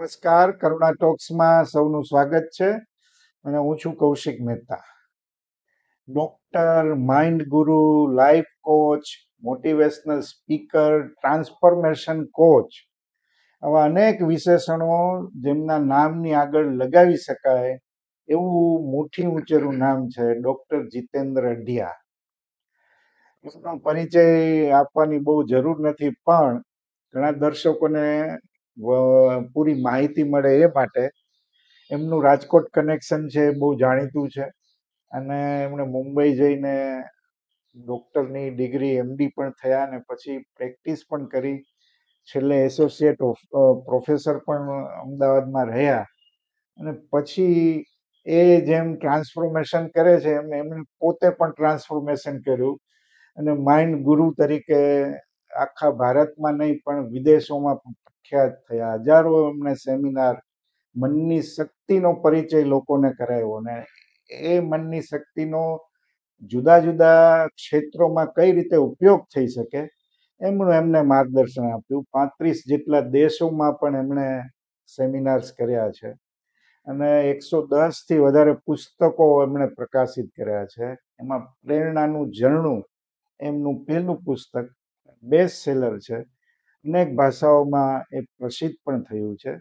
નમસ્કાર કરુણા ટોક્સમાં સૌનું સ્વાગત છે અને હું છું Kaushik Mehta doctor mind guru life coach motivational speaker transformation coach આવા અનેક વિશેષણો જેમના નામની આગળ લગાવી શકાય એવું મુઠ્ઠી ઉંચેરું નામ છે ડોક્ટર જીતેન્દ્ર અઢિયા એમનો પરિચય આપવાની બહુ જરૂર નથી પણ ઘણા દર્શકોને પૂરી માહિતી મળે એ માટે એમનું રાજકોટ કનેક્શન છે એ બહુ જાણીતું છે અને એમણે મુંબઈ જઈને ડૉક્ટરની ડિગ્રી એમડી પણ થયા અને પછી પ્રેક્ટિસ પણ કરી છેલ્લે એસોસિએટ પ્રોફેસર પણ અમદાવાદમાં રહ્યા અને પછી એ જેમ ટ્રાન્સફોર્મેશન કરે છે એમ એમણે પોતે પણ ટ્રાન્સફોર્મેશન કર્યું અને માઇન્ડ ગુરુ તરીકે આખા ભારતમાં નહીં પણ વિદેશોમાં પ્રખ્યાત થયા હજારો એમને સેમિનાર મનની શક્તિનો પરિચય લોકોને કરાવ્યો ને એ મનની શક્તિનો જુદા જુદા ક્ષેત્રોમાં કઈ રીતે ઉપયોગ થઈ શકે એમનું એમને માર્ગદર્શન આપ્યું પાંત્રીસ જેટલા દેશોમાં પણ એમણે સેમિનાર્સ કર્યા છે અને એકસો દસથી વધારે પુસ્તકો એમણે પ્રકાશિત કર્યા છે એમાં પ્રેરણાનું ઝરણું એમનું પહેલું પુસ્તક બેસ્ટ સેલર છે અનેક ભાષાઓમાં એ પ્રસિદ્ધ પણ થયું છે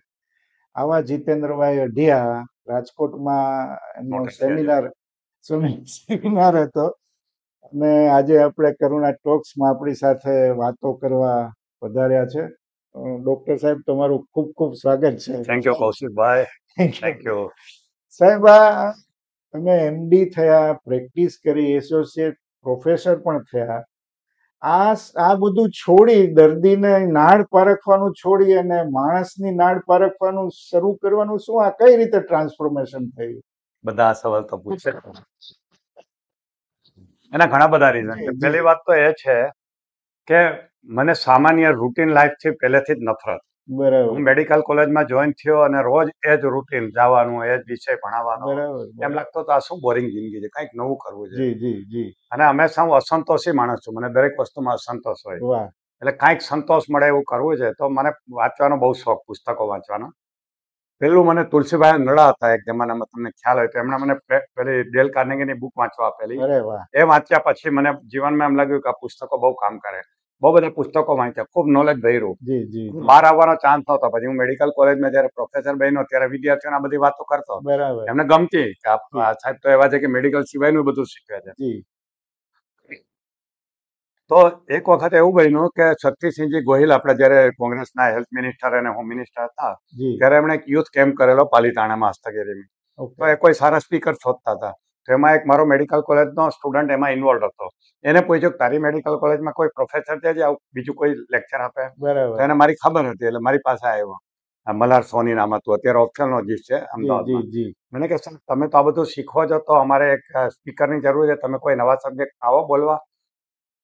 આવા જીતેન્દ્રભાઈ અઢિયા રાજકોટમાં એમનો સેમિનાર સેમિનાર હતો અને આજે આપણે કરુણા ટોક્સમાં આપણી સાથે વાતો કરવા વધાર્યા છે ડોક્ટર સાહેબ તમારું ખૂબ ખૂબ સ્વાગત છે થેન્ક યુ કૌશિકભાઈ થેન્ક યુ સાહેબ તમે એમડી થયા પ્રેક્ટિસ કરી એસોસિએટ પ્રોફેસર પણ થયા આ આ બધું છોડી દર્દીને નાળ પારખવાનું છોડી અને માણસની નાળ પારખવાનું શરૂ કરવાનું શું આ કઈ રીતે ટ્રાન્સફોર્મેશન થયું બધા આ સવાલ તો પૂછે એના ઘણા બધા રીઝન છે પહેલી વાત તો એ છે કે મને સામાન્ય રૂટીન લાઈફથી પહેલેથી જ નફરત બરાબર હું મેડિકલ કોલેજમાં જોઈન થયો અને રોજ એ જ રૂટીન જવાનું એ જ વિષય ભણાવવાનો બરાબર એમ લાગતો તો આ શું બોરિંગ જિંદગી છે કંઈક નવું કરવું છે જી જી જી અને હંમેશા હું અસંતોષી માણસ છું મને દરેક વસ્તુમાં અસંતોષ હોય એટલે કાંઈક સંતોષ મળે એવું કરવું છે તો મને વાંચવાનો બહુ શોખ પુસ્તકો વાંચવાનો પેલું મને તુલસીભાઈ નળા હતા એક જમાનામાં તમને ખ્યાલ હોય તો એમણે મને પેલી ડેલ કાર્નેગીની બુક વાંચવા આપેલી એ વાંચ્યા પછી મને જીવનમાં એમ લાગ્યું કે આ પુસ્તકો બહુ કામ કરે બહુ બધા પુસ્તકો વાંચ્યા ખૂબ નોલેજ ભર્યું બહાર આવવાનો ચાન્સ થતો પછી હું મેડિકલ કોલેજમાં જયારે પ્રોફેસર બન્યો ત્યારે વિદ્યાર્થીઓને આ બધી વાતો કરતો એમને ગમતી કે સાહેબ તો એવા છે કે મેડિકલ સિવાયનું બધું શીખવે છે તો એક વખત એવું બન્યું કે શક્તિસિંહજી ગોહિલ આપણે જયારે કોંગ્રેસના હેલ્થ મિનિસ્ટર અને હોમ મિનિસ્ટર હતા ત્યારે એમણે યુથ કેમ્પ કરેલો પાલિતાણામાં હસ્તગીરીમાં તો એ કોઈ સારા સ્પીકર શોધતા હતા તો એમાં એક મારો મેડિકલ કોલેજનો સ્ટુડન્ટ એમાં ઇન્વોલ્વ હતો એને પૂછ્યું તારી મેડિકલ કોલેજમાં કોઈ પ્રોફેસર છે જે બીજું કોઈ લેક્ચર આપે તો એને મારી ખબર હતી એટલે મારી પાસે આવ્યો મલાર સોની નામ હતું અત્યારે ઓપ્થેલ્નોલોજીસ્ટ છે અમદાવાદમાં મને કે સર તમે તો આ બધું શીખવો છો તો અમારે એક સ્પીકરની જરૂર છે તમે કોઈ નવા સબ્જેક્ટ આવો બોલવા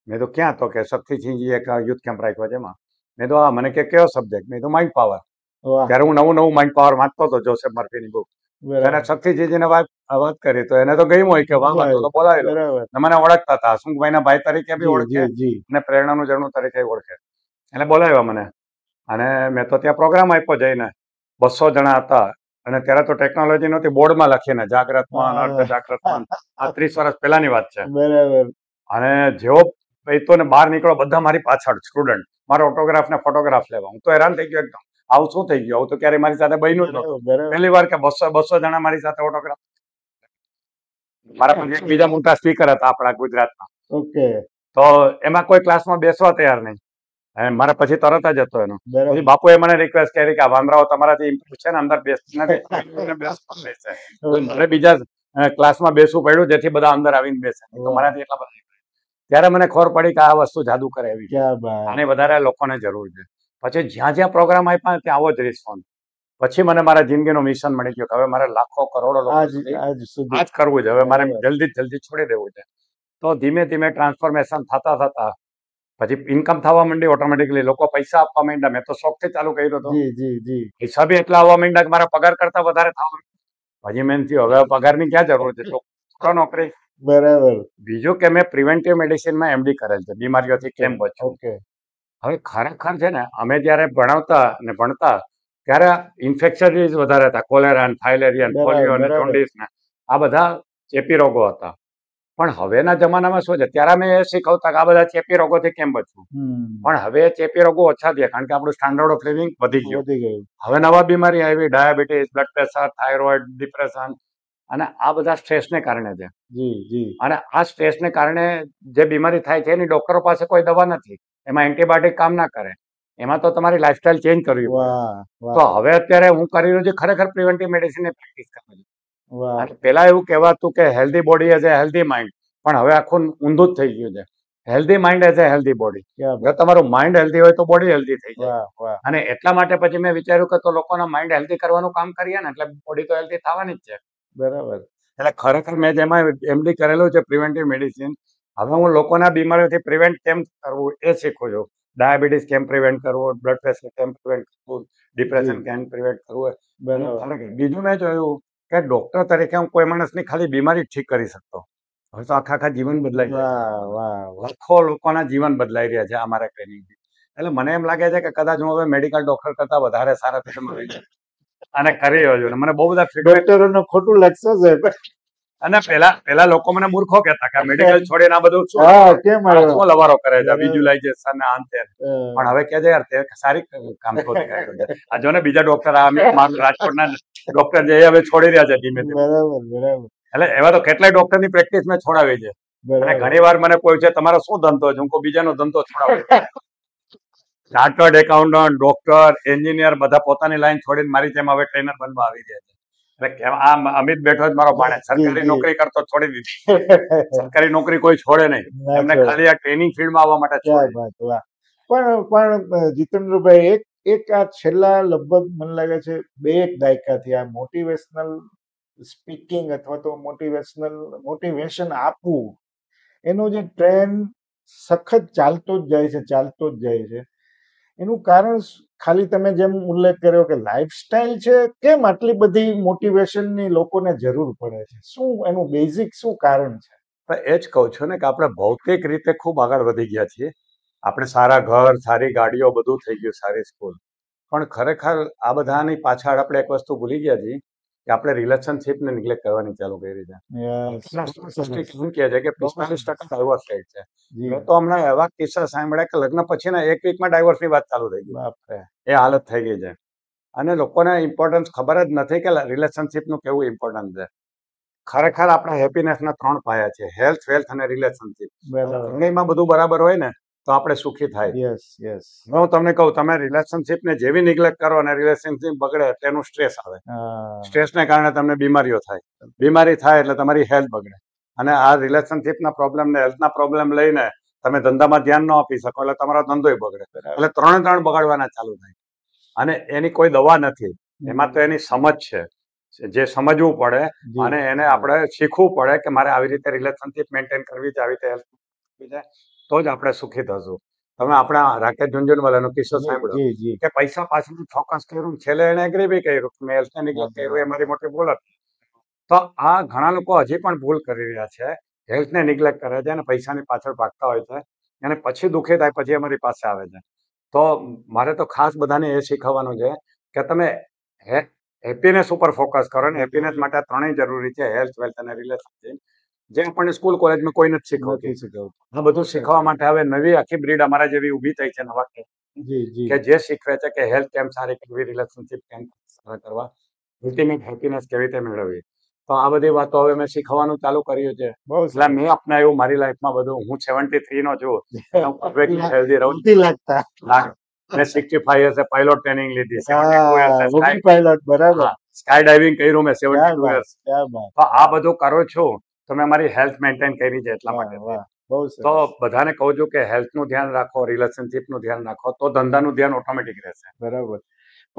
મેં તો ક્યાં તો કે શક્તિસિંહજી એક યુથ કેમ્પ રાખ્યો છે એમાં મેં તો આ મને કે કયો સબ્જેક્ટ મેં તો માઇન્ડ પાવર ત્યારે હું નવું નવું માઇન્ડ પાવર વાંચતો હતો જોસેફ મર્ફીની બુક અને શક્તિજીજીને ને વાત કરી તો એને તો ગયું હોય કે વાહ તો બોલાવેલો મને ઓળખતા હતા હસમુખભાઈ ના ભાઈ તરીકે બી ઓળખે અને પ્રેરણાનું જણું તરીકે ઓળખે એટલે બોલાવ્યા મને અને મેં તો ત્યાં પ્રોગ્રામ આપ્યો જઈને બસો જણા હતા અને ત્યારે તો ટેકનોલોજી બોર્ડ માં લખીને જાગ્રતમાં જાગ્રતમાં આ ત્રીસ વર્ષ પહેલાની વાત છે બરાબર અને જેવો પૈતો ને બહાર નીકળો બધા મારી પાછળ સ્ટુડન્ટ મારો ઓટોગ્રાફ ને ફોટોગ્રાફ લેવા હું તો હેરાન થઈ ગયો એકદમ આવું શું થઈ ગયું તો ક્યારે મારી સાથે બન્યું પહેલી વાર કે બસો બસો જણા મારી સાથે ઓટોગ્રાફ મારા પણ એકબીજા મોટા સ્પીકર હતા આપણા ગુજરાતમાં ઓકે તો એમાં કોઈ ક્લાસમાં બેસવા તૈયાર નહીં મારા પછી તરત જ હતો એનો બાપુએ મને રિક્વેસ્ટ કરી કે આ વાંદરાઓ તમારાથી ઇમ્પ્રુવ છે ને અંદર બેસ્ટ નથી મારે બીજા ક્લાસમાં બેસવું પડ્યું જેથી બધા અંદર આવીને બેસે મારાથી એટલા બધા ત્યારે મને ખબર પડી કે આ વસ્તુ જાદુ કરે એવી અને વધારે લોકોને જરૂર છે પછી જ્યાં જ્યાં પ્રોગ્રામ આપ્યા ત્યાં આવો જ રિસ્પોન્સ પછી મને મારા જિંદગીનો મિશન મળી ગયો કે હવે મારે લાખો કરોડો આ જ કરવું છે હવે મારે જલ્દી જલ્દી છોડી દેવું છે તો ધીમે ધીમે ટ્રાન્સફોર્મેશન થતા થતા પછી ઇન્કમ થવા માંડી ઓટોમેટિકલી લોકો પૈસા આપવા માંડ્યા મેં તો શોખથી ચાલુ કર્યું હતું પૈસા બી એટલા આવવા માંડ્યા કે મારા પગાર કરતા વધારે થવા પછી મેં થયું હવે પગારની ક્યાં જરૂર છે નોકરી બરાબર બીજું કે મેં પ્રિવેન્ટિવ મેડિસિનમાં એમડી કરેલ છે બીમારીઓથી કેમ બચવું હવે ખરેખર છે ને અમે જયારે ભણાવતા ને ભણતા ત્યારે ઇન્ફેક્શન વધારે હતા કોલેરા ફાઇલેરિયા પોલિયો આ બધા ચેપી રોગો હતા પણ હવેના જમાનામાં શું છે ત્યારે અમે એ શીખવતા કે આ બધા ચેપી રોગોથી કેમ બચવું પણ હવે ચેપી રોગો ઓછા થયા કારણ કે આપણું સ્ટાન્ડર્ડ ઓફ લિવિંગ વધી ગયું હવે નવા બીમારી આવી diabetes blood pressure thyroid depression અને આ બધા સ્ટ્રેસને કારણે છે અને આ સ્ટ્રેસને કારણે જે બીમારી થાય છે એની ડોક્ટરો પાસે કોઈ દવા નથી એમાં એન્ટીબાયોટિક કામ ના કરે એમાં તો તમારી લાઈફસ્ટાઈલ ચેન્જ કરવી તો હવે અત્યારે હું કરી રહ્યો છું ખરેખર પ્રિવેન્ટિવ મેડિસિનની પ્રેક્ટિસ કરું પેલા એવું કહેવાતું કે healthy body as a healthy mind પણ હવે આખું ઊંધું જ થઈ ગયું છે healthy mind as a healthy body જો તમારું માઇન્ડ હેલ્ધી હોય તો બોડી હેલ્ધી થઈ જાય અને એટલા માટે પછી મેં વિચાર્યું કે તો લોકોના માઇન્ડ હેલ્ધી કરવાનું કામ કરીએ ને એટલે બોડી તો હેલ્ધી થવાની જ છે બરાબર એટલે ખરેખર મેં જેમાં એમડી કરેલું છે પ્રિવેન્ટિવ મેડિસિન હવે હું લોકોના બીમારીઓથી પ્રિવેન્ટ કેમ કરવું એ શીખું છું ડાયાબિટીસ કેમ પ્રિવેન્ટ કરવું બ્લડ પ્રેશર કેમ પ્રિવેન્ટ કરવું ડિપ્રેશન કેમ પ્રિવેન્ટ કરવું બીજું મેં જોયું કે ડોક્ટર તરીકે હું કોઈ માણસની ખાલી બીમારી ઠીક કરી શકતો હવે તો આખા આખા જીવન બદલાઈ લાખો લોકોના જીવન બદલાઈ રહ્યા છે અમારા ક્લિનિકથી એટલે મને એમ લાગે છે કે કદાચ હું હવે મેડિકલ ડોક્ટર કરતા વધારે સારા થશે અને કરી રહ્યો છું મને બહુ બધા ડોક્ટરોનો ખોટું લક્ષ્ય છે અને પેલા પેલા લોકો મને મૂર્ખો કેતા કે મેડિકલ છોડીને આ બધું શું લવારો કરે છે વિઝ્યુલાઇઝેશન આ અંતે પણ હવે કે યાર તે સારી કામ તો આ જો ને બીજા ડોક્ટર આ રાજકોટના ડોક્ટર જે હવે છોડી રહ્યા છે ધીમે ધીમે એટલે એવા તો કેટલાય ડોક્ટરની પ્રેક્ટિસ મેં છોડાવી છે અને ઘણી વાર મને કોઈ છે તમારો શું ધંધો છે હું કોઈ બીજાનો ધંધો છોડાવ્યો ચાર્ટર્ડ એકાઉન્ટન્ટ ડોક્ટર એન્જિનિયર બધા પોતાની લાઈન છોડીને મારી જેમ હવે ટ્રેનર બનવા આવી રહ્યા છે આમ અમિત બેઠો જ મારો ભાણે સરકારી નોકરી કરતો છોડી દીધી સરકારી નોકરી કોઈ છોડે નહીં એમને ખાલી આ ટ્રેનિંગ ફિલ્ડમાં આવવા માટે છોડે પણ પણ જીતેન્દ્રભાઈ એક એક આ છેલ્લા લગભગ મને લાગે છે બે એક દાયકાથી આ મોટિવેશનલ સ્પીકિંગ અથવા તો મોટિવેશનલ મોટિવેશન આપવું એનો જે ટ્રેન્ડ સખત ચાલતો જ જાય છે ચાલતો જ જાય છે એનું કારણ ખાલી તમે જેમ ઉલ્લેખ કર્યો કે લાઈફસ્ટાઈલ છે કેમ આટલી બધી મોટિવેશનની લોકોને જરૂર પડે છે શું એનું બેઝિક શું કારણ છે એ જ કહું છું ને કે આપણે ભૌતિક રીતે ખૂબ આગળ વધી ગયા છીએ આપણે સારા ઘર સારી ગાડીઓ બધું થઈ ગયું સારી સ્કૂલ પણ ખરેખર આ બધાની પાછળ આપણે એક વસ્તુ ભૂલી ગયા છીએ કે આપણે ને નિગ્લેક્ટ કરવાની ચાલુ કરી છે શું કહે છે કે પિસ્તાલીસ ટકા ડાયવોર્સ રેટ છે મેં તો હમણાં એવા કિસ્સા સાંભળ્યા કે લગ્ન પછી પછીના એક વીકમાં ડાયવોર્સની વાત ચાલુ થઈ ગઈ એ હાલત થઈ ગઈ છે અને લોકોને ઇમ્પોર્ટન્સ ખબર જ નથી કે રિલેશનશિપ નું કેવું ઇમ્પોર્ટન્સ છે ખરેખર આપણા હેપીનેસ ના ત્રણ પાયા છે હેલ્થ વેલ્થ અને રિલેશનશિપ ત્રણેયમાં બધું બરાબર હોય ને તો આપણે સુખી થાય યસ યસ હું તમને કહું તમે રિલેશનશિપ ને જેવી નિગ્લેક્ટ કરો અને રિલેશનશિપ બગડે એટલે એનું સ્ટ્રેસ આવે સ્ટ્રેસને કારણે તમને બીમારીઓ થાય બીમારી થાય એટલે તમારી હેલ્થ બગડે અને આ રિલેશનશિપ ના પ્રોબ્લેમ ને હેલ્થ ના પ્રોબ્લેમ લઈને તમે ધંધામાં ધ્યાન ન આપી શકો એટલે તમારો ધંધોય બગડે એટલે ત્રણે ત્રણ બગાડવાના ચાલુ થાય અને એની કોઈ દવા નથી એમાં તો એની સમજ છે જે સમજવું પડે અને એને આપણે શીખવું પડે કે મારે આવી રીતે રિલેશનશિપ મેન્ટેન કરવી છે આવી રીતે હેલ્થ તો જ આપણે સુખી થશું તમે આપણા રાકેશ ઝુંઝુનવાલાનો કિસ્સો સાંભળ્યો કે પૈસા પાછળ ફોકસ કર્યું છેલ્લે એને એગ્રી બી કર્યું મેં હેલ્થને કર્યું એ મારી મોટી ભૂલ હતી તો આ ઘણા લોકો હજી પણ ભૂલ કરી રહ્યા છે હેલ્થને નિગ્લેક્ટ કરે છે અને પૈસાની પાછળ ભાગતા હોય છે અને પછી દુઃખી થાય પછી અમારી પાસે આવે છે તો મારે તો ખાસ બધાને એ શીખવવાનું છે કે તમે હેપીનેસ ઉપર ફોકસ કરો ને હેપીનેસ માટે ત્રણેય જરૂરી છે હેલ્થ વેલ્થ અને રિલેશનશીપ જે આપણને સ્કૂલ કોલેજમાં કોઈ નથી શીખવતું આ બધું શીખવા માટે હવે નવી આખી બ્રીડ અમારા જેવી ઉભી થઈ છે નવા કે જે શીખવે છે કે હેલ્થ કેમ સારી કરવી રિલેશનશિપ કેમ સારા કરવા અલ્ટિમેટ હેપીનેસ કેવી રીતે મેળવવી તો આ બધી વાતો હવે મેં શીખવાનું ચાલુ કર્યું છે એટલે મેં અપનાવ્યું મારી લાઈફમાં બધું હું સેવન્ટી થ્રી નો છું હેલ્ધી રહું લાગતા મેં સિક્સટી ફાઈવ હશે પાયલોટ ટ્રેનિંગ લીધી સ્કાય ડાઇવિંગ કર્યું મેં સેવન્ટી ટુ યર્સ તો આ બધું કરો છું તમે અમારી હેલ્થ મેન્ટેન કરી છે એટલા માટે તો બધાને કહું છું કે હેલ્થનું ધ્યાન રાખો રિલેશનશીપનું ધ્યાન રાખો તો ધંધાનું ધ્યાન ઓટોમેટિક રહેશે બરાબર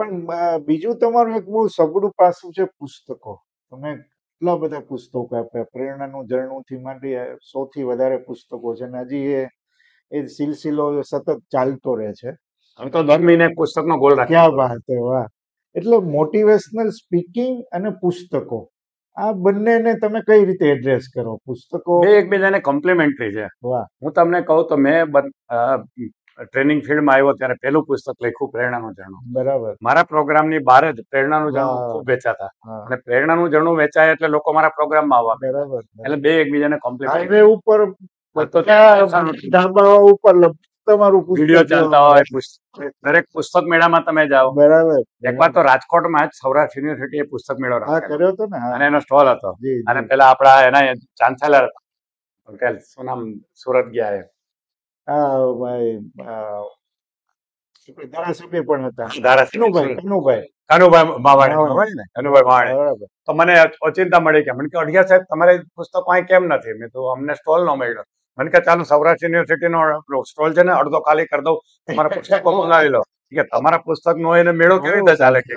પણ બીજું તમારું એક બહુ સગડું પાસું છે પુસ્તકો તમે એટલા બધા પુસ્તકો આપ્યા પ્રેરણાનું ઝરણુંથી માંડી સૌથી વધારે પુસ્તકો છે અને હજી એ એ સિલસિલો સતત ચાલતો રહે છે હવે તો દર મહિને પુસ્તકનો ગોલ રાખ્યા વાત વાહ એટલે મોટિવેશનલ સ્પીકિંગ અને પુસ્તકો આ બંનેને તમે કઈ રીતે એડ્રેસ કરો પુસ્તકો બે એકબીજાને કોમ્પ્લિમેન્ટરી છે હું તમને કહું તો મેં ટ્રેનિંગ ફિલ્ડમાં આવ્યો ત્યારે પહેલું પુસ્તક લખ્યું પ્રેરણાનું ઝરણું બરાબર મારા પ્રોગ્રામની બહાર જ પ્રેરણાનું ઝરણું ખૂબ વેચાતા અને પ્રેરણાનું જણું વેચાય એટલે લોકો મારા પ્રોગ્રામમાં આવવા બરાબર એટલે બે એકબીજાને કોમ્પ્લિમેન્ટ ઉપર ઉપર તમારું પુસ્તક ચાલતા હોય દરેક પુસ્તક મેળામાં તમે જાઓ બરાબર એકવાર તો રાજકોટમાં જ સૌરાષ્ટ્ર યુનિવર્સિટી એ પુસ્તક મેળો કર્યો હતો ને અને એનો સ્ટોલ હતો અને પેલા આપડા એના ચાન્સેલર હતા શું નામ સુરત ગયા એ હા ભાઈ ધારાસભ્ય પણ હતા ધારાસભ્ય કનુભાઈ કનુભાઈ મને ચિંતા મળી કે મને કે અઢિયા સાહેબ તમારે પુસ્તક અહીં કેમ નથી મેં તો અમને સ્ટોલ નો મળ્યો મને કે ચાલો સૌરાષ્ટ્ર યુનિવર્સિટીનો સ્ટોલ છે ને અડધો ખાલી કરી દઉં તમારા પુસ્તકો મંગાવી લો કે તમારા પુસ્તક નો એને મેળો કેવી રીતે ચાલે કે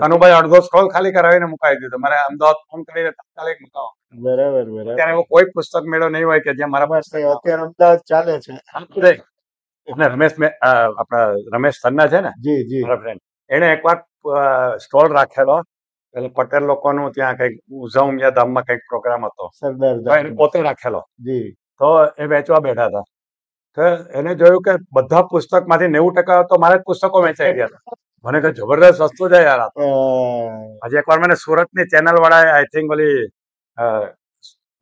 કનુભાઈ અડધો સ્ટોલ ખાલી કરાવીને મુકાવી દીધો મારે અમદાવાદ ફોન કરીને તાત્કાલિક મુકાવો બરાબર બરાબર ત્યારે એવો કોઈ પુસ્તક મેળો નહીં હોય કે જ્યાં મારા અત્યારે અમદાવાદ ચાલે છે અને રમેશ આપણા રમેશ સન્ના છે ને જી જી ફ્રેન્ડ એને એકવાર સ્ટોલ રાખેલો એટલે પટેલ લોકોનું ત્યાં કઈક ઉઝા ઉમિયા ધામમાં કઈક પ્રોગ્રામ હતો સરદાર પોતે રાખેલો જી તો એ વેચવા બેઠા હતા તો એને જોયું કે બધા પુસ્તક માંથી નેવું ટકા તો મારા પુસ્તકો વેચાઈ ગયા હતા મને તો જબરદસ્ત વસ્તુ છે યાર આજે એકવાર મને સુરત ની ચેનલ વાળા આઈ થિંક ઓલી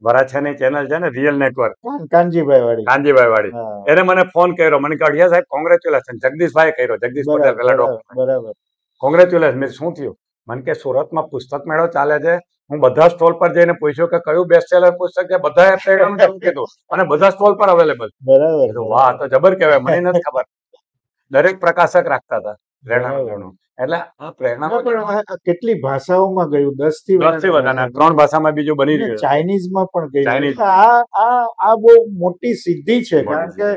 વરાછાની ચેનલ છે ને રિયલ નેટવર્ક કાનજીભાઈ વાળી કાનજીભાઈ વાળી એને મને ફોન કર્યો મને કે સાહેબ કોંગ્રેચ્યુલેશન જગદીશભાઈ કર્યો જગદીશ પટેલ પેલા ડોક્ટર બરાબર કોંગ્રેચ્યુલેશન મેં શું થયું મને કે સુરતમાં પુસ્તક મેળો ચાલે છે હું બધા સ્ટોલ પર જઈને પૂછ્યો કે કયું બેસ્ટ સેલર પુસ્તક છે બધા કીધું અને બધા સ્ટોલ પર અવેલેબલ બરાબર વાહ તો જબર કહેવાય મને નથી ખબર દરેક પ્રકાશક રાખતા હતા કેટલી ભાષાઓમાં ગયું દસ થી ભાષામાં બીજું બની રહ્યું ચાઇનીઝમાં પણ આ આ બહુ મોટી સિદ્ધિ છે કારણ કે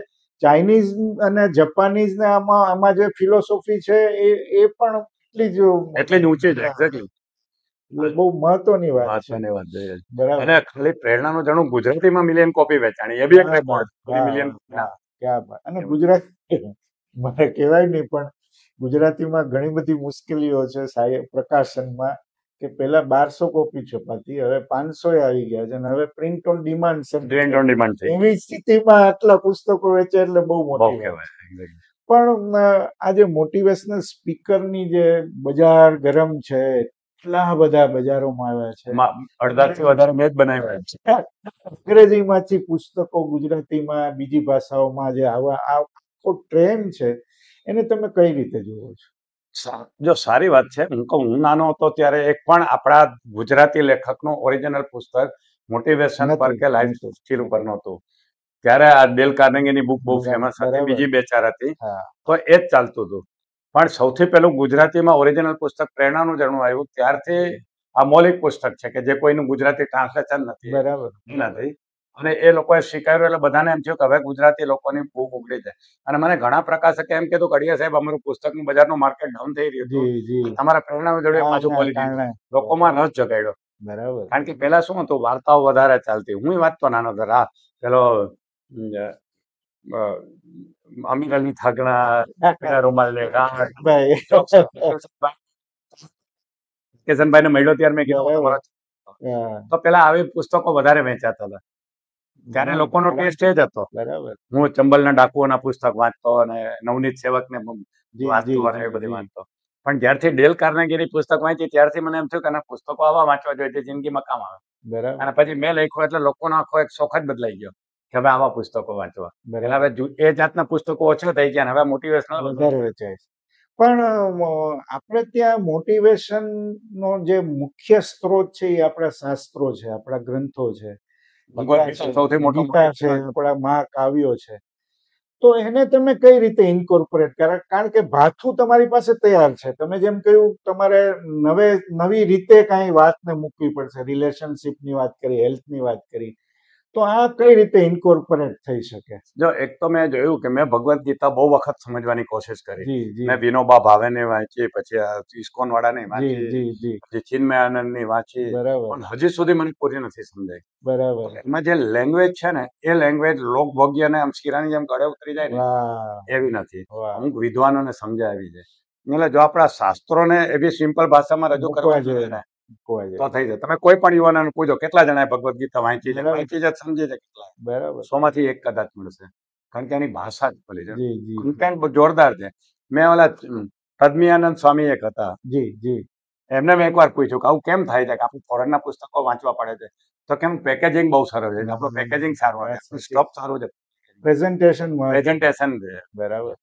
ચાઇનીઝ અને જપાનીઝ ને આમાં આમાં જે ફિલોસોફી છે એ એ પણ એટલી જ એટલી જ ઊંચી છે એક્ઝેક્ટલી એટલે બહુ મહત્વની વાત મહત્વની વાત બરાબર અને ખાલી પ્રેરણાનો જાણું ગુજરાતીમાં મિલિયન કોપી વેચાણી એ બી એક મિલિયન અને ગુજરાત મને કહેવાય નહીં પણ ગુજરાતીમાં ઘણી બધી મુશ્કેલીઓ છે પ્રકાશનમાં કે પહેલા બારસો કોપી છપાતી હવે પાંચસો આવી ગયા છે અને હવે પ્રિન્ટ ઓન ડિમાન્ડ છે પ્રિન્ટ ઓન ડિમાન્ડ છે એવી સ્થિતિમાં આટલા પુસ્તકો વેચે એટલે બહુ મોટી પણ આજે મોટિવેશનલ સ્પીકરની જે બજાર ગરમ છે કેટલા બધા બજારોમાં આવ્યા છે અડધાથી વધારે મેચ બનાવ્યા છે અંગ્રેજીમાંથી પુસ્તકો ગુજરાતીમાં બીજી ભાષાઓમાં જે આવા આખો ટ્રેન્ડ છે એને તમે કઈ રીતે જુઓ છો જો સારી વાત છે હું કહું હું નાનો હતો ત્યારે એક પણ આપણા ગુજરાતી લેખકનો ઓરિજિનલ પુસ્તક મોટિવેશન પર કે લાઈન સ્કિલ ઉપર નહોતું ત્યારે આ દિલ કાર્નેગીની બુક બહુ ફેમસ હતી બીજી બે ચાર હતી તો એ જ ચાલતું હતું પણ સૌથી પહેલું ગુજરાતીમાં ઓરિજિનલ પુસ્તક પ્રેરણાનું જણું આવ્યું ત્યારથી આ મૌલિક પુસ્તક છે કે જે કોઈનું ગુજરાતી ટ્રાન્સલેશન નથી નથી અને એ લોકોએ સ્વીકાર્યું એટલે બધાને એમ થયું કે હવે ગુજરાતી લોકોની ભૂખ ઉગડી જાય અને મને ઘણા પ્રકાશકે એમ કીધું કડિયા સાહેબ અમારું પુસ્તકનું બજારનું માર્કેટ ડાઉન થઈ રહ્યું હતું તમારા પ્રેરણાનું જડ્યું પાછું બોલી લોકોમાં રસ જગાડ્યો બરાબર કારણ કે પેલા શું હતું વાર્તાઓ વધારે ચાલતી હું વાત તો નાનો ધરા પેલો અમીર અલી થાકણા રૂમાલ કિશનભાઈ ને મળ્યો ત્યારે મેં કીધું તો પેલા આવી પુસ્તકો વધારે વેચાતા હતા ત્યારે લોકોનો ટેસ્ટ એ જ હતો બરાબર હું ચંબલના ડાકુઓના પુસ્તક વાંચતો અને નવનીત સેવક ને બધી વાંચતો પણ જ્યારથી ડેલ કારનાગીરી પુસ્તક વાંચી ત્યારથી મને એમ થયું કે પુસ્તકો આવા વાંચવા જોઈએ જે જિંદગીમાં કામ આવે બરાબર અને પછી મેં લખ્યું એટલે લોકોનો આખો એક શોખ જ બદલાઈ ગયો કે હવે આવા પુસ્તકો વાંચવા એટલે હવે એ જાતના પુસ્તકો ઓછા થઈ ગયા હવે મોટિવેશનલ વધારે વેચાય પણ આપણે ત્યાં મોટિવેશનનો જે મુખ્ય સ્ત્રોત છે એ આપણા શાસ્ત્રો છે આપણા ગ્રંથો છે સૌથી મોટો છે આપણા મહાકાવ્યો છે તો એને તમે કઈ રીતે ઇન્કોર્પોરેટ કર્યા કારણ કે ભાથું તમારી પાસે તૈયાર છે તમે જેમ કહ્યું તમારે નવે નવી રીતે કઈ વાતને મૂકવી પડશે રિલેશનશીપની વાત કરી હેલ્થની વાત કરી તો આ કઈ રીતે ઇન્કોર્પોરેટ થઈ શકે જો એક તો મેં જોયું કે મેં ભગવદ્ ગીતા બહુ વખત સમજવાની કોશિશ કરી મેં વિનોબા ભાવે ને વાંચી પછી ઇસ્કોન વાળા ને વાંચી ચિન્મય આનંદ ની વાંચી હજી સુધી મને પૂરી નથી સમજાઈ બરાબર એમાં જે લેંગ્વેજ છે ને એ લેંગ્વેજ લોકભોગ્ય ને આમ શીરાની જેમ ગળે ઉતરી જાય ને એવી નથી અમુક વિદ્વાનો વિદ્વાનોને સમજાવી જાય એટલે જો આપણા શાસ્ત્રો ને એવી સિમ્પલ ભાષામાં રજૂ કરવા જોઈએ ને તો થઈ જાય તમે કોઈ પણ યુવાનોને પૂછો કેટલા જણાએ ભગવદ્ ગીતા વાંચી છે વાંચી છે સમજી છે કેટલા બરાબર સોમાંથી એક કદાચ મળશે કારણ કે એની ભાષા જ ભલે છે જોરદાર છે મેં ઓલા પદ્મિયાનંદ સ્વામી એક હતા જી જી એમને મેં એકવાર પૂછ્યું કે આવું કેમ થાય છે કે આપણે ફોરેનના પુસ્તકો વાંચવા પડે છે તો કેમ પેકેજિંગ બહુ સરસ છે આપણું પેકેજિંગ સારું છે સ્ટફ સારું છે પ્રેઝન્ટેશન પ્રેઝન્ટેશન છે બરાબર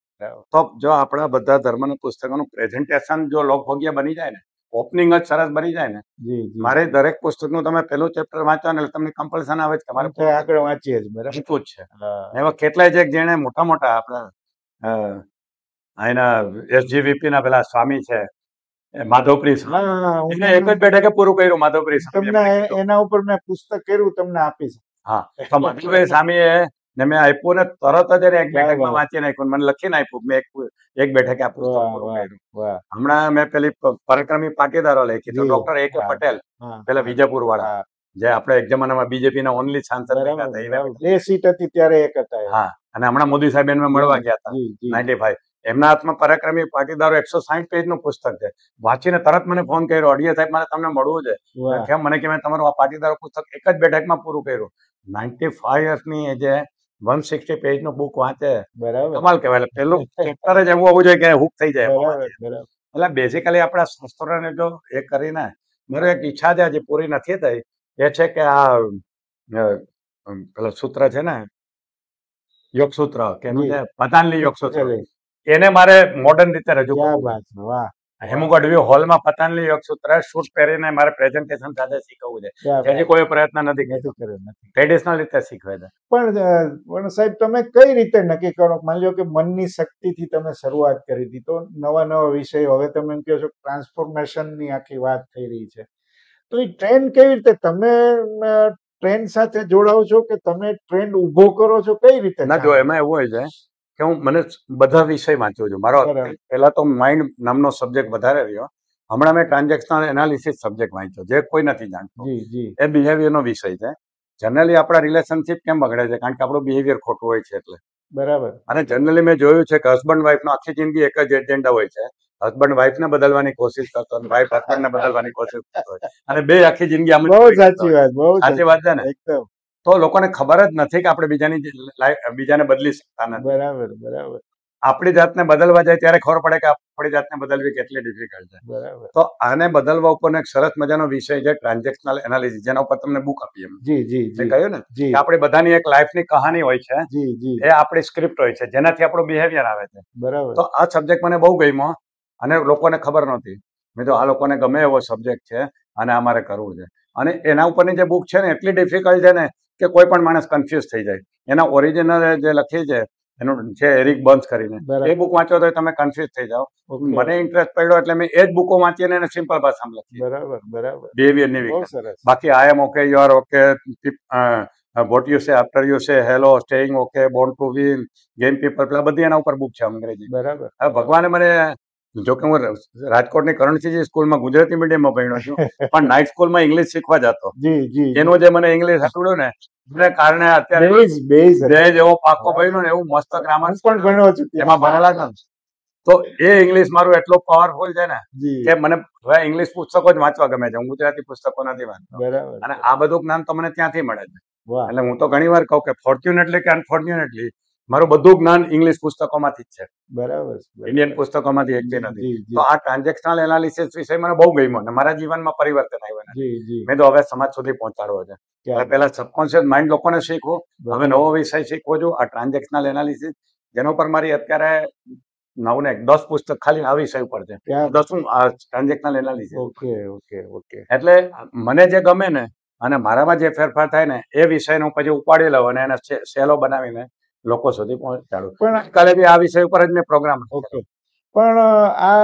તો જો આપણા બધા ધર્મના પુસ્તકોનું પ્રેઝન્ટેશન જો લોકભોગ્ય બની જાય ને ઓપનિંગ જ સરસ બની જાય ને મારે દરેક પુસ્તક નું તમે પેલું ચેપ્ટર વાંચો ને તમને કમ્પલશન આવે કે મારે આગળ વાંચીએ જ બરાબર એટલું છે એવા કેટલાય છે જેને મોટા મોટા આપણા એના એસજીવીપી ના પેલા સ્વામી છે માધવપ્રી એને એક જ બેઠકે પૂરું કર્યું માધવપ્રી તમને એના ઉપર મેં પુસ્તક કર્યું તમને આપીશ હા સ્વામી એ ને મેં આપ્યો ને તરત જ એને બેઠક બેઠકમાં વાંચી નાખ્યું મને લખીને આપ્યું મેં એક એક આ પુસ્તક હમણાં મેં પેલી પરક્રમી પાટીદારો લખી તો ડોક્ટર એ કે પટેલ પેલા વિજયપુર વાળા જે આપણે એક જમાનામાં બીજેપી ના ઓનલી સાંસદ એ સીટ હતી ત્યારે એક હતા હા અને હમણાં મોદી સાહેબ એમને મળવા ગયા હતા નાઇન્ટી ફાઈવ એમના હાથમાં પરાક્રમી પાટીદારો એકસો સાહીઠ પેજ નું પુસ્તક છે વાંચીને તરત મને ફોન કર્યો અડિયા સાહેબ મારે તમને મળવું છે કેમ મને કે મેં તમારું આ પાટીદારો પુસ્તક એક જ બેઠકમાં પૂરું કર્યું નાઇન્ટી ફાઈવ ની જે વન સિક્સટી પેજ નું બુક વાંચે બરાબર કમાલ કહેવાય પેલું ચેપ્ટર જ એવું હોવું જોઈએ કે હુક થઈ જાય એટલે બેઝિકલી આપણા શાસ્ત્રોને જો એ કરીને મારી એક ઈચ્છા છે હજી પૂરી નથી થઈ એ છે કે આ પેલો સૂત્ર છે ને યોગ સૂત્ર કે પતાંજલિ યોગ સૂત્ર એને મારે મોડર્ન રીતે રજૂ વાહ હેમુગઢવી હોલમાં પતંજલિ યોગ સૂત્ર શૂટ પહેરીને મારે પ્રેઝન્ટેશન સાથે શીખવવું છે જેથી કોઈ પ્રયત્ન નથી કર્યો નથી ટ્રેડિશનલ રીતે શીખવે છે પણ પણ સાહેબ તમે કઈ રીતે નક્કી કરો માની લો કે મનની શક્તિથી તમે શરૂઆત કરી હતી તો નવા નવા વિષયો હવે તમે એમ કહો છો ટ્રાન્સફોર્મેશનની આખી વાત થઈ રહી છે તો એ ટ્રેન કેવી રીતે તમે ટ્રેન સાથે જોડાવ છો કે તમે ટ્રેન ઉભો કરો છો કઈ રીતે ના જો એમાં એવું હોય છે કે હું મને બધા વિષય વાંચું છું મારો પહેલા તો માઇન્ડ નામનો સબ્જેક્ટ વધારે રહ્યો હમણાં મેં ટ્રાન્ઝેક્શનલ એનાલિસિસ સબ્જેક્ટ વાંચ્યો જે કોઈ નથી જાણતો એ બિહેવિયરનો વિષય છે જનરલી આપણા રિલેશનશિપ કેમ બગડે છે કારણ કે આપણું બિહેવિયર ખોટું હોય છે એટલે બરાબર અને જનરલી મેં જોયું છે કે હસબન્ડ વાઈફનો આખી જિંદગી એક જ એજેન્ડા હોય છે હસબન્ડ ને બદલવાની કોશિશ કરતો અને વાઈફ ને બદલવાની કોશિશ કરતો અને બે આખી જિંદગી આમ સાચી વાત સાચી વાત છે ને એકદમ તો લોકોને ખબર જ નથી કે આપણે બીજાની બીજાને બદલી શકતા નથી બરાબર બરાબર આપણી જાતને બદલવા જાય ત્યારે ખબર પડે કે આપણી જાતને બદલવી કેટલી ડિફિકલ્ટ છે બરાબર તો આને બદલવા ઉપર એક સરસ મજાનો વિષય છે ટ્રાન્ઝેક્શનલ એનાલિસિસ જેના ઉપર તમને બુક આપી એમ જી જી કહ્યું ને આપણી બધાની એક લાઈફની કહાની હોય છે જી જી એ આપણી સ્ક્રિપ્ટ હોય છે જેનાથી આપણું બિહેવિયર આવે છે બરાબર તો આ સબ્જેક્ટ મને બહુ ગમ્યો અને લોકોને ખબર નહોતી મેં તો આ લોકોને ગમે એવો સબ્જેક્ટ છે અને આ મારે કરવું છે અને એના ઉપરની જે બુક છે ને એટલી ડિફિકલ્ટ છે ને કે કોઈ પણ માણસ કન્ફ્યુઝ થઈ જાય એના ઓરિજિનલ જે લખી છે એનું છે એરિક બંધ કરીને એ બુક વાંચો તો તમે કન્ફ્યુઝ થઈ જાઓ મને ઇન્ટરેસ્ટ પડ્યો એટલે મેં એ જ બુકો વાંચીને એને સિમ્પલ ભાષામાં લખી બરાબર બરાબર બિહેવિયરની વિકાસ બાકી I am okay you are okay what you say after you say hello staying okay born to win game people પેલા બધી એના ઉપર બુક છે અંગ્રેજી બરાબર ભગવાને મને જો કે હું રાજકોટની કરણસિંહજી સ્કૂલમાં ગુજરાતી મીડિયમમાં ભણ્યો છું પણ નાઇટ માં ઇંગ્લિશ શીખવા જતો એનો જે મને ઇંગ્લિશ હકડ્યો ને એના કારણે અત્યારે જેવો પાકો ભણ્યો ને એવું મસ્ત ગ્રામર પણ ભણ્યો છું એમાં ભણેલા છે તો એ ઇંગ્લિશ મારું એટલો પાવરફુલ છે ને કે મને હવે ઇંગ્લિશ પુસ્તકો જ વાંચવા ગમે છે હું ગુજરાતી પુસ્તકો નથી વાંચતો બરાબર અને આ બધું જ્ઞાન તો મને ત્યાંથી મળે છે એટલે હું તો ઘણી વાર કહું કે ફોર્ચ્યુનેટલી કે અનફોર્ચ્યુનેટલી મારું બધું જ્ઞાન ઇંગ્લિશ પુસ્તકોમાંથી જ છે બરાબર ઇન્ડિયન પુસ્તકોમાંથી એક બી નથી તો આ ટ્રાન્ઝેક્શનલ એનાલિસિસ વિષય મને બહુ ગમ્યો ને મારા જીવનમાં પરિવર્તન આવ્યું મેં તો હવે સમાજ સુધી પહોંચાડવો છે પેલા સબકોન્શિયસ માઇન્ડ લોકોને શીખવું હવે નવો વિષય શીખવો છું આ ટ્રાન્ઝેક્શનલ એનાલિસિસ જેનો પર મારી અત્યારે નવ ને દસ પુસ્તક ખાલી આ વિષય ઉપર છે દસમું transactional analysis okay okay okay એટલે મને જે ગમે ને અને મારામાં જે ફેરફાર થાય ને એ વિષયનો પછી ઉપાડી લઉં અને એને સેલો બનાવીને લોકો સુધી પહોંચાડું પણ કાલે બી આ વિષય ઉપર જ મેં પ્રોગ્રામ ઓકે પણ આ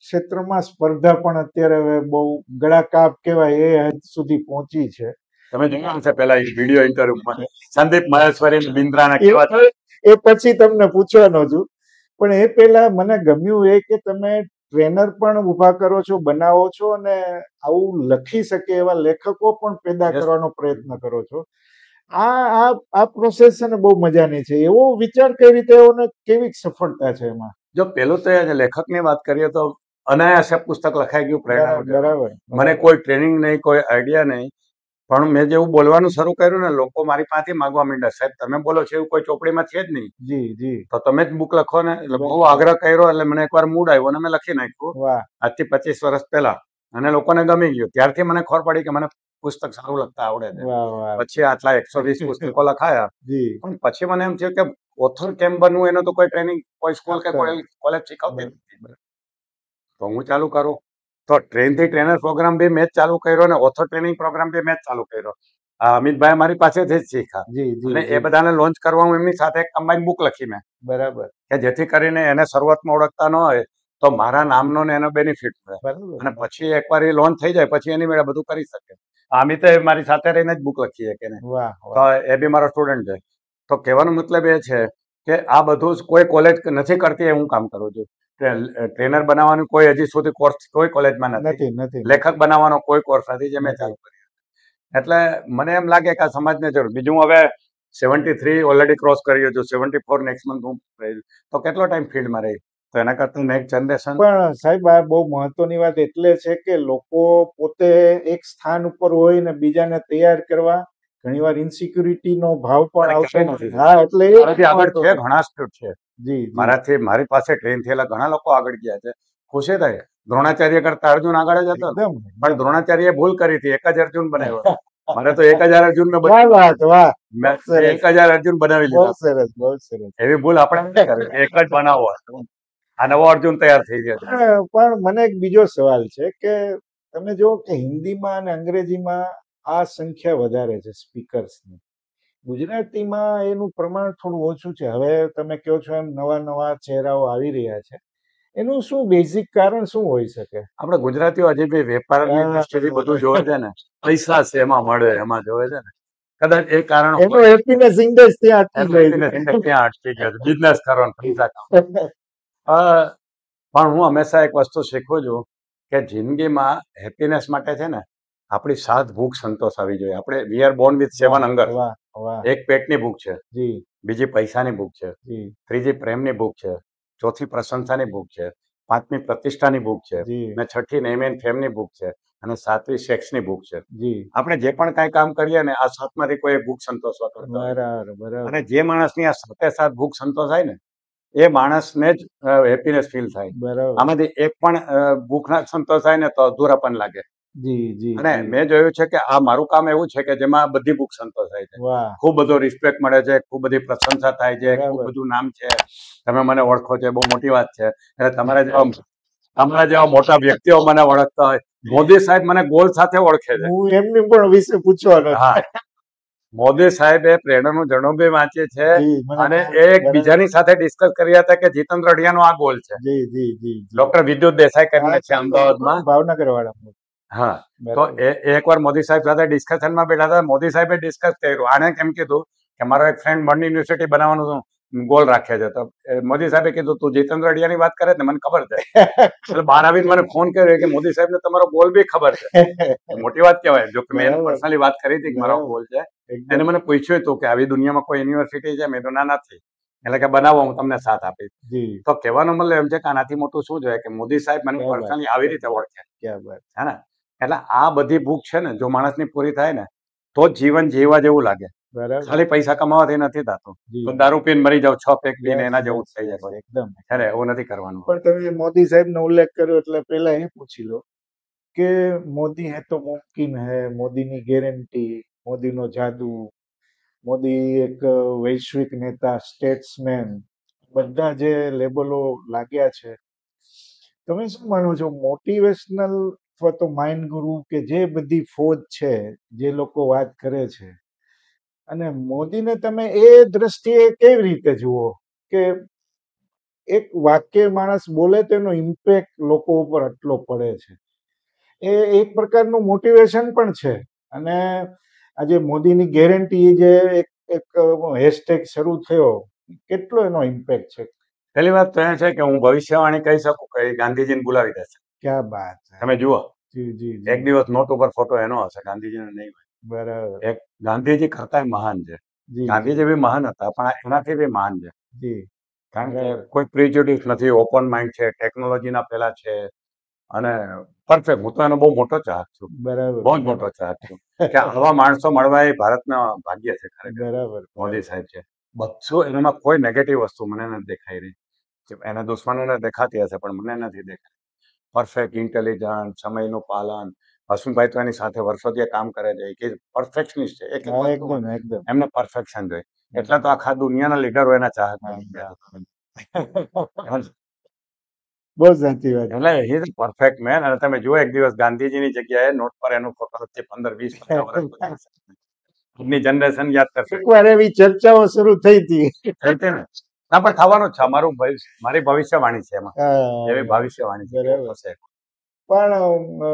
ક્ષેત્રમાં સ્પર્ધા પણ અત્યારે હવે બહુ ગળા કાપ કહેવાય એ હદ સુધી પહોંચી છે તમે જોયા હશે પેલા વિડીયો ઇન્ટરવ્યુમાં સંદીપ મહેશ્વરી બિન્દ્રાના કેવા એ પછી તમને પૂછવાનો છું પણ એ પેલા મને ગમ્યું એ કે તમે ટ્રેનર પણ ઉભા કરો છો બનાવો છો અને આવું લખી શકે એવા લેખકો પણ પેદા કરવાનો પ્રયત્ન કરો છો આ આ આ પ્રોસેસ છે ને બહુ મજાની છે એવો વિચાર કઈ રીતે એઓને કેવી સફળતા છે એમાં જો પેલું તો લેખકની વાત કરીએ તો અનાયાસે પુસ્તક લખાઈ ગયું પ્રેરણા બરાબર મને કોઈ ટ્રેનિંગ નહીં કોઈ આઈડિયા નહીં પણ મેં જેવું બોલવાનું શરૂ કર્યું ને લોકો મારી પાસે માગવા માંડ્યા સાહેબ તમે બોલો છો એવું કોઈ ચોપડીમાં છે જ નહીં જી જી તો તમે જ બુક લખો ને એટલે બહુ આગ્રહ કર્યો એટલે મને એકવાર મૂડ આવ્યો અને મેં લખી નાખ્યું આજથી પચીસ વર્ષ પહેલા અને લોકોને ગમી ગયું ત્યારથી મને ખબર પડી કે મને પુસ્તક સારું લખતા આવડે છે પછી આટલા એકસો વીસ પુસ્તકો લખાયા પણ પછી મને એમ થયું કે ઓથર કેમ બનવું એનો તો કોઈ ટ્રેનિંગ કોઈ સ્કૂલ કે કોલેજ શીખવતી તો હું ચાલુ કરું તો ટ્રેન થી ટ્રેનર પ્રોગ્રામ બી મેં ચાલુ કર્યો અને ઓથર ટ્રેનિંગ પ્રોગ્રામ બી મેં ચાલુ કર્યો અમિતભાઈ મારી પાસેથી જ શીખ્યા અને એ બધાને લોન્ચ કરવા હું એમની સાથે કમ્બાઈન બુક લખી મેં બરાબર કે જેથી કરીને એને શરૂઆતમાં ઓળખતા ન હોય તો મારા નામનો ને એનો બેનિફિટ મળે અને પછી એકવાર એ લોન થઈ જાય પછી એની મેળે બધું કરી શકે આમી તો મારી સાથે રહીને જ બુક લખીએ કે તો એ બી મારો સ્ટુડન્ટ છે તો કહેવાનો મતલબ એ છે કે આ બધું જ કોઈ કોલેજ નથી કરતી એ હું કામ કરું છું ટ્રેનર બનાવવાનું કોઈ હજી સુધી કોર્સ કોઈ કોલેજમાં નથી નથી લેખક બનાવવાનો કોઈ કોર્સ નથી જે મેં ચાલુ કર્યો એટલે મને એમ લાગે કે આ સમાજને જરૂર બીજું હવે સેવન્ટી થ્રી ઓલરેડી ક્રોસ કર્યો છું સેવન્ટી ફોર નેક્સ્ટ મંથ હું તો કેટલો ટાઈમ ફિલ્ડમાં રહી તો એના કરતાં નેક્સ્ટ જનરેશન પણ સાહેબ આ બહુ મહત્વની વાત એટલે છે કે લોકો પોતે એક સ્થાન ઉપર હોય ને બીજાને તૈયાર કરવા ઘણીવાર ઇન્સિક્યુરિટીનો ભાવ પણ આવશે હા એટલે આગળ છે ઘણા સ્ટુડ છે જી મારાથી મારી પાસે ટ્રેન થયેલા ઘણા લોકો આગળ ગયા છે ખુશી થાય દ્રોણાચાર્ય કરતા અર્જુન આગળ જ હતો પણ દ્રોણાચાર્ય ભૂલ કરી હતી એક જ અર્જુન બનાવ્યો મારે તો એક હજાર અર્જુન ને એક હજાર અર્જુન બનાવી સરસ સરસ એવી ભૂલ આપણે એક જ બનાવો આ નવો અર્જુન તૈયાર થઈ ગયો પણ મને એક બીજો સવાલ છે કે તમે જો કે હિન્દીમાં અને અંગ્રેજીમાં આ સંખ્યા વધારે છે સ્પીકર્સની ગુજરાતીમાં એનું પ્રમાણ થોડું ઓછું છે હવે તમે કહો છો એમ નવા નવા ચહેરાઓ આવી રહ્યા છે એનું શું બેઝિક કારણ શું હોઈ શકે આપણે ગુજરાતીઓ આજે બી વેપાર દ્રષ્ટિથી બધું જોવે છે ને પૈસા છે એમાં મળે એમાં જોવે છે ને કદાચ એ કારણ એનો હેપીનેસ ઇન્ડેક્સ ત્યાં અટકી ગયો ત્યાં અટકી ગયો બિઝનેસ કરવાનો પૈસા પણ હું હંમેશા એક વસ્તુ શીખું છું કે જિંદગીમાં હેપીનેસ માટે છે ને આપણી સાત ભૂખ સંતોષ આવી જોઈએ આપણે we are born with seven anger એક પેટની ભૂખ છે બીજી પૈસાની ભૂખ છે ત્રીજી પ્રેમની ભૂખ છે ચોથી પ્રશંસાની ભૂખ છે પાંચમી પ્રતિષ્ઠાની ભૂખ છે અને છઠ્ઠી નેમ એન્ડ ફેમની ભૂખ છે અને સાતમી સેક્સની ભૂખ છે આપણે જે પણ કઈ કામ કરીએ ને આ સાતમાંથી કોઈ ભૂખ સંતોષવા કરતા અને જે માણસની આ સાતે સાત ભૂખ સંતોષાય ને એ માણસને જ હેપીનેસ ફીલ થાય બરાબર આમાંથી એક પણ ભૂખ ના સંતોષાય ને તો પણ લાગે જી જી અને મેં જોયું છે કે આ મારું કામ એવું છે કે જેમાં બધી ભૂખ સંતોષાય છે ખૂબ બધો રિસ્પેક્ટ મળે છે ખૂબ બધી પ્રશંસા થાય છે ખૂબ બધું નામ છે તમે મને ઓળખો છે બહુ મોટી વાત છે એટલે તમારા જેવા તમારા જેવા મોટા વ્યક્તિઓ મને ઓળખતા હોય મોદી સાહેબ મને ગોલ સાથે ઓળખે છે હું એમની પણ વિશે પૂછવાનો મોદી સાહેબે પ્રેરણાનો જણોબે વાંચે છે અને એક બીજાની સાથે ડિસ્કસ કર્યા હતા કે જીતન રઢિયાનો આ ગોલ છે જી ડોક્ટર વિદ્યુત દેસાઈ કરીને છે અમદાવાદમાં ભાવનગર વાળા હા તો વાર મોદી સાહેબ સાથે ડિસ્કશનમાં બેઠા હતા મોદી સાહેબે ડિસ્કસ કર્યું આને કેમ કીધું કે મારો એક ફ્રેન્ડ બર્ન યુનિવર્સિટી બનાવવાનું હતું ગોલ રાખ્યા છે તો મોદી સાહેબે કીધું તું જીતેન્દ્ર અડિયાની વાત કરે ને મને ખબર છે એટલે બહાર આવીને મને ફોન કર્યો કે મોદી સાહેબને તમારો ગોલ બી ખબર છે મોટી વાત કહેવાય જો કે મેં પર્સનલી વાત કરી હતી કે મારો ગોલ છે એને મને પૂછ્યું હતું કે આવી દુનિયામાં કોઈ યુનિવર્સિટી છે મેં તો ના નથી એટલે કે બનાવો હું તમને સાથ આપીશ તો કહેવાનો મતલબ એમ છે કે આનાથી મોટું શું જોઈએ કે મોદી સાહેબ મને પર્સનલી આવી રીતે ઓળખે હે ને એટલે આ બધી ભૂખ છે ને જો માણસની પૂરી થાય ને તો જીવન જીવવા જેવું લાગે ખાલી પૈસા કમાવાથી નથી થતું દારૂ પીને મરી જાવ છ પેક પીને એના જેવું થઈ જાય એકદમ ખરે એવું નથી કરવાનું પણ તમે મોદી સાહેબ સાહેબનો ઉલ્લેખ કર્યો એટલે પહેલા એ પૂછી લો કે મોદી હે તો મુમકિન હે મોદીની ગેરંટી મોદીનો જાદુ મોદી એક વૈશ્વિક નેતા સ્ટેટ્સમેન બધા જે લેબલો લાગ્યા છે તમે શું માનો છો મોટિવેશનલ અથવા તો માઇન્ડ ગુરુ કે જે બધી ફોજ છે જે લોકો વાત કરે છે અને મોદીને તમે એ દ્રષ્ટિએ કેવી રીતે જુઓ કે એક વાક્ય માણસ બોલે તેનો ઇમ્પેક્ટ લોકો ઉપર આટલો પડે છે એ એક પ્રકારનું મોટિવેશન પણ છે અને આજે મોદીની ગેરંટી જે એક એક હેશટેગ શરૂ થયો કેટલો એનો ઇમ્પેક્ટ છે પહેલી વાત તો એ છે કે હું ભવિષ્યવાણી કહી શકું કે ગાંધીજીને બોલાવી દેશે ક્યાં વાત તમે જુઓ જી જી એક દિવસ નોટ ઉપર ફોટો એનો હશે ગાંધીજીને નહીં બરાબર ગાંધીજી કરતા મહાન છે ગાંધીજી બી મહાન હતા પણ એનાથી બી મહાન છે કારણ કે કોઈ પ્રિજ્યુડિસ નથી ઓપન માઇન્ડ છે ટેકનોલોજીના પેલા છે અને પરફેક્ટ હું તો એનો બહુ મોટો ચાહક છું બરાબર બહુ જ મોટો ચાહક છું કે આવા માણસો મળવા એ ભારતના ભાગ્ય છે ખરેખર બરાબર મોદી સાહેબ છે બસો એનામાં કોઈ નેગેટિવ વસ્તુ મને નથી દેખાઈ રહી એના દુશ્મનોને દેખાતી હશે પણ મને નથી દેખાતી પરફેક્ટ ઇન્ટેલિજન્ટ સમયનું પાલન હસુમભાઈ તો એની સાથે વર્ષોથી કામ કરે છે કે પરફેક્શનિસ્ટ છે એમને પરફેક્શન જોઈએ એટલા તો આખા દુનિયાના લીડરો એના ચાહક બહુ સાચી વાત એટલે હી ઇઝ પરફેક્ટ મેન અને તમે જુઓ એક દિવસ ગાંધીજીની જગ્યાએ નોટ પર એનું ફોકસ પંદર વીસ વર્ષ ની જનરેશન યાદ કરશે એકવાર એવી ચર્ચાઓ શરૂ થઈ હતી થઈ ને ના પણ થવાનું છે અમારું મારી ભવિષ્યવાણી છે એમાં એવી ભવિષ્યવાણી છે પણ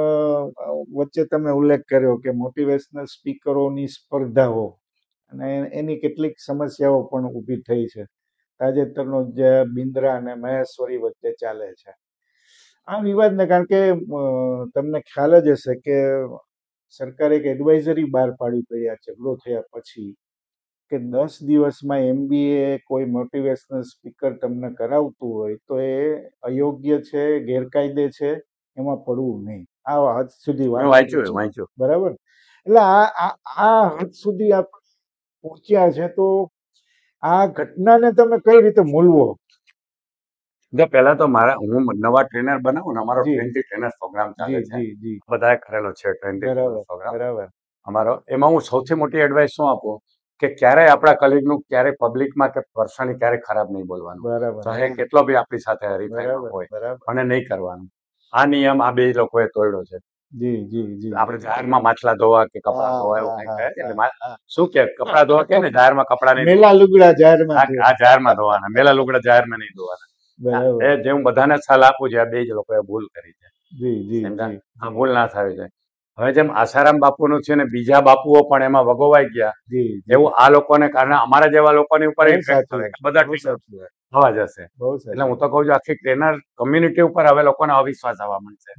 વચ્ચે તમે ઉલ્લેખ કર્યો કે મોટિવેશનલ સ્પીકરોની સ્પર્ધાઓ અને એની કેટલીક સમસ્યાઓ પણ ઊભી થઈ છે તાજેતરનો જે બિન્દ્રા અને મહેશ્વરી વચ્ચે ચાલે છે આ વિવાદને કારણ કે તમને ખ્યાલ જ હશે કે સરકારે એક એડવાઇઝરી બહાર પાડી પડ્યા છે ગ્રો થયા પછી કે દસ દિવસમાં એમબીએ કોઈ મોટિવેશનલ સ્પીકર તમને કરાવતું હોય તો એ અયોગ્ય છે ગેરકાયદે છે એમાં પડવું નહીં આ હદ સુધી વાંચ્યું બરાબર એટલે આ હદ સુધી પહોંચ્યા છે તો આ ઘટનાને તમે કઈ રીતે મૂલવો પેલા તો મારા હું નવા ટ્રેનર બનાવું ને અમારો ટ્વેન્ટી ટ્રેનર પ્રોગ્રામ ચાલે છે બધા કરેલો છે ટ્વેન્ટી પ્રોગ્રામ અમારો એમાં હું સૌથી મોટી એડવાઈસ શું આપું કે ક્યારેય આપણા નું ક્યારેય પબ્લિક માં કે પર્સનલી ક્યારેય ખરાબ નહીં બોલવાનું ચાહે કેટલો બી આપણી સાથે હરીફાઈ હોય અને નહીં કરવાનું આ નિયમ આ બે લોકોએ તોડ્યો છે આપડે જી જાહેરમાં માછલા ધોવા કે કપડા ધોવા એવું કઈ શું કે કપડા ધોવા કે જાહેરમાં કપડા નહીં મેલા લુગડા જાહેરમાં આ જાહેરમાં ધોવાના મેલા લુગડા જાહેરમાં નહીં ધોવાના એ જે હું બધાને સલાહ આપું છું આ બે જ લોકોએ ભૂલ કરી છે આ ભૂલ ના થાય છે હવે જેમ આસારામ બાપુ નું છે ને બીજા બાપુઓ પણ એમાં વગોવાઈ ગયા એવું આ લોકોને કારણે અમારા જેવા લોકોની ઉપર થાય બધા થવા જશે એટલે હું તો કઉ છું આખી ટ્રેનર કમ્યુનિટી ઉપર હવે લોકોને અવિશ્વાસ આવવા મળશે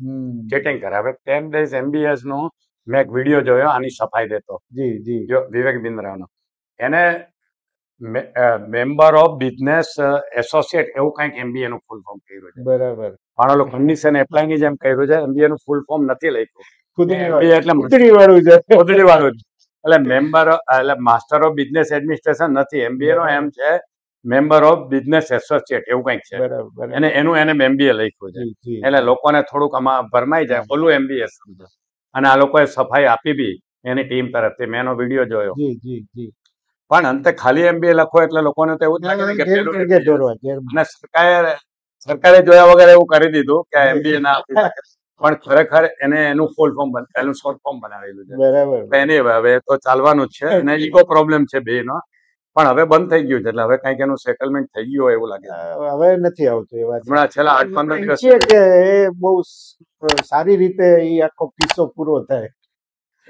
ચેટિંગ કરે હવે ટેન ડેઝ એમબીએસ નો મેં એક વિડીયો જોયો આની સફાઈ દેતો જી જી જો વિવેક બિંદ્રાનો એને મેમ્બર ઓફ બિઝનેસ એસોસિએટ એવું કંઈક એમબીએ નું ફૂલ ફોર્મ કર્યું છે બરાબર પણ ઓલો કન્ડિશન એપ્લાય ની જેમ કર્યું છે એમબીએ નું ફૂલ ફોર્મ નથી લખ્યું એટલે મુદડી એટલે મેમ્બર એટલે માસ્ટર ઓફ બિઝનેસ એડમિનિસ્ટ્રેશન નથી એમબીએ નો એમ છે મેમ્બર ઓફ બિઝનેસ એસોસિએટ એવું કંઈક છે અને એનું એને એમબીએ લખ્યું છે એટલે લોકોને થોડુંક આમાં ભરમાઈ જાય ઓલું એમબીએ અને આ લોકોએ સફાઈ આપી બી એની ટીમ તરફથી મેં એનો વિડીયો જોયો પણ અંતે ખાલી એમબીએ લખો એટલે લોકોને તો એવું જ અને સરકારે સરકારે જોયા વગર એવું કરી દીધું કે એમબીએ ના પણ ખરેખર એને એનું ફૂલ ફોર્મ એનું શોર્ટ ફોર્મ બનાવેલું છે બરાબર એને હવે તો ચાલવાનું જ છે અને ઈકો પ્રોબ્લેમ છે બે નો પણ હવે બંધ થઈ ગયું છે એટલે હવે કઈક એનું સેટલમેન્ટ થઈ ગયું એવું લાગે હવે નથી આવતું એવા હમણાં છેલ્લા આઠ પંદર દિવસ કે એ બહુ સારી રીતે એ આખો કિસ્સો પૂરો થાય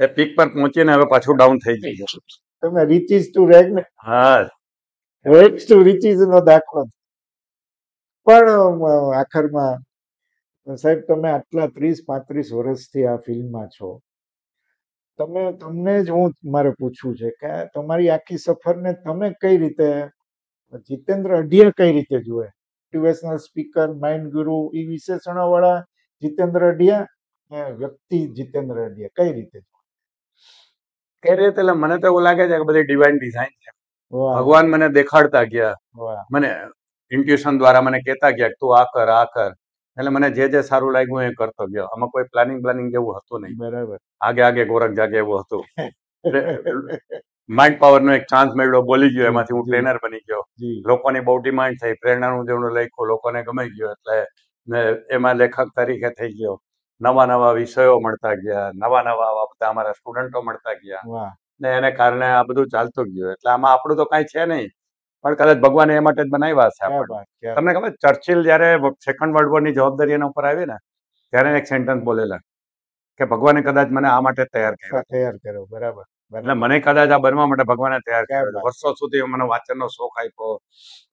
એ પીક પર પહોંચીને હવે પાછું ડાઉન થઈ ગયું તમે રીચીસ ટુ રેગ ને હા રેગ ટુ રીચીસ નો દાખલો પણ આખરમાં સાહેબ તમે આટલા ત્રીસ પાંત્રીસ વર્ષથી આ ફિલ્ડમાં છો તમે તમને જ હું મારે પૂછવું છે કે તમારી આખી સફરને તમે કઈ રીતે જીતેન્દ્ર અઢિયા કઈ રીતે જુએ મોટિવેશનલ સ્પીકર માઇન્ડ ગુરુ એ વિશેષણો વાળા જીતેન્દ્ર અઢિયા વ્યક્તિ જીતેન્દ્ર અઢિયા કઈ રીતે કઈ રીતે એટલે મને તો એવું લાગે છે કે બધી ડિવાઇન ડિઝાઇન છે ભગવાન મને દેખાડતા ગયા મને ઇન્ટ્યુશન દ્વારા મને કહેતા ગયા તું આ કર આ કર એટલે મને જે જે સારું લાગ્યું એ કરતો ગયો આમાં કોઈ પ્લાનિંગ પ્લાનિંગ જેવું હતું નહીં બરાબર આગે આગે ગોરખ જાગે એવું હતું માઇન્ડ પાવર નો એક ચાન્સ મળ્યો બોલી ગયો એમાંથી હું ટ્રેનર બની ગયો લોકોની બહુ ડિમાન્ડ થઈ પ્રેરણાનું જેવું લખ્યું લોકોને ગમાઈ ગયો એટલે એમાં લેખક તરીકે થઈ ગયો નવા નવા વિષયો મળતા ગયા નવા નવા આવા બધા અમારા સ્ટુડન્ટો મળતા ગયા ને એને કારણે આ બધું ચાલતું ગયું એટલે આમાં આપણું તો કઈ છે નહીં પણ કદાચ ભગવાને એ માટે જ બનાવ્યા છે તમને ખબર ચર્ચિલ જયારે સેકન્ડ વર્લ્ડ વોરની જવાબદારી એના ઉપર આવી ને ત્યારે એક સેન્ટેન્સ બોલેલા કે ભગવાને કદાચ મને આ માટે તૈયાર કર્યો તૈયાર કર્યો બરાબર એટલે મને કદાચ આ બનવા માટે ભગવાને તૈયાર કર્યો વર્ષો સુધી મને વાંચનનો શોખ આપ્યો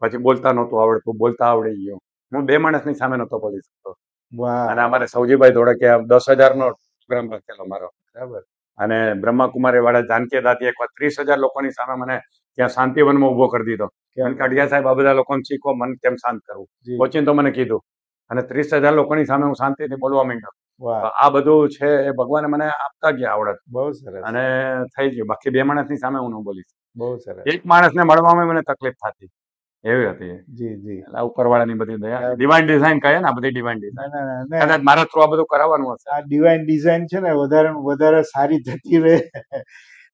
પછી બોલતા નહોતું આવડતું બોલતા આવડી ગયો હું બે માણસની સામે નહોતો બોલી શકતો અને અમારે સૌજીભાઈ ધોળકિયા દસ હજાર નો પ્રોગ્રામ રાખેલો મારો બરાબર અને બ્રહ્માકુમારી વાળા જાનકી દાદી એક વાર ત્રીસ હજાર લોકોની સામે મને ત્યાં શાંતિવનમાં ઉભો કરી દીધો કાઢિયા સાહેબ આ બધા લોકોને શીખો મને કેમ શાંત કરવું કોચિંગ તો મને કીધું અને ત્રીસ હજાર લોકોની સામે હું શાંતિથી બોલવા માંડ્યો આ બધું છે એ ભગવાને મને આપતા ગયા આવડત બહુ સરસ અને થઈ ગયું બાકી બે માણસની સામે હું ન બોલીશ બહુ સરસ એક માણસને મળવામાં મને તકલીફ થતી એવી હતી જી જી એટલે ઉપરવાળાની બધી દયા ડિવાઇન ડિઝાઇન કહે ને આ બધી ડિવાઇન ડિઝાઇન કદાચ મારા થ્રુ આ બધું કરાવવાનું હશે આ ડિવાઇન ડિઝાઇન છે ને વધારે વધારે સારી જતી રહે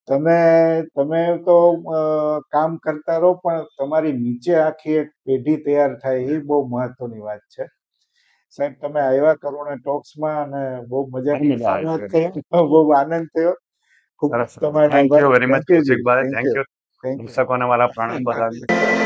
તમે તમે તો કામ કરતા રહો પણ તમારી નીચે આખી એક પેઢી તૈયાર થાય એ બહુ મહત્વની વાત છે સાહેબ તમે આવ્યા ટોક્સ માં અને બહુ મજા બહુ આનંદ થયો ખૂબ તમારે thank you very much thank you પુસ્તકોના મારા પ્રાણ બતાવ્યું